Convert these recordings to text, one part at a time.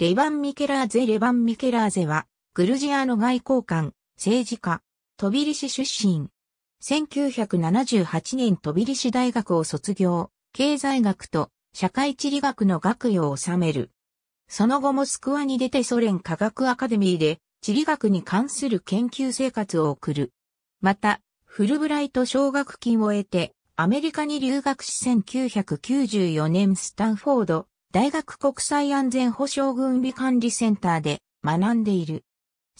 レバン・ミケラーゼ・レバン・ミケラーゼは、グルジアの外交官、政治家、トビリシ出身。1978年トビリシ大学を卒業、経済学と社会地理学の学位を収める。その後モスクワに出てソ連科学アカデミーで地理学に関する研究生活を送る。また、フルブライト奨学金を得て、アメリカに留学し1994年スタンフォード大学国際安全保障軍備管理センターで学んでいる。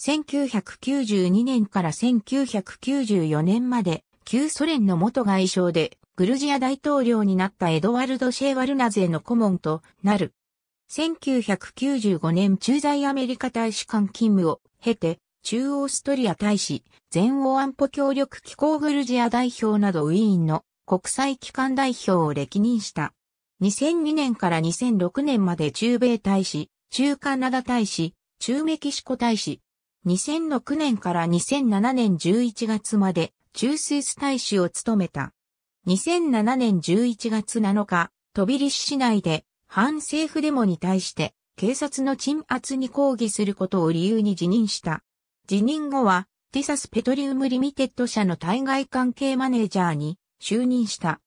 1992年から1994年まで旧ソ連の元外相でグルジア大統領になったエドワルド・シェーワルナゼの顧問となる。1995年駐在アメリカ大使館勤務を経て中央ストリア大使、全欧安保協力機構グルジア代表などウィーンの国際機関代表を歴任した。2002年から2006年まで中米大使、中カナダ大使、中メキシコ大使。2006年から2007年11月まで中スイス大使を務めた。2007年11月7日、トビリシ市内で反政府デモに対して警察の鎮圧に抗議することを理由に辞任した。辞任後はティサスペトリウムリミテッド社の対外関係マネージャーに就任した。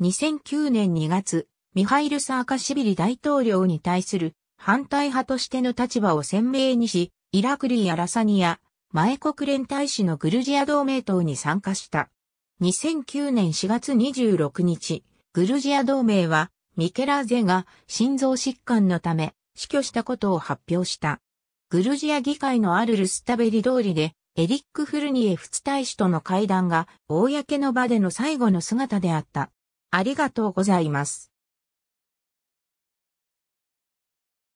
2009年2月、ミハイル・サーカシビリ大統領に対する反対派としての立場を鮮明にし、イラクリー・アラサニア、前国連大使のグルジア同盟党に参加した。2009年4月26日、グルジア同盟は、ミケラーゼが心臓疾患のため死去したことを発表した。グルジア議会のあるルスタベリ通りで、エリック・フルニエツ大使との会談が、公の場での最後の姿であった。ありがとうございます。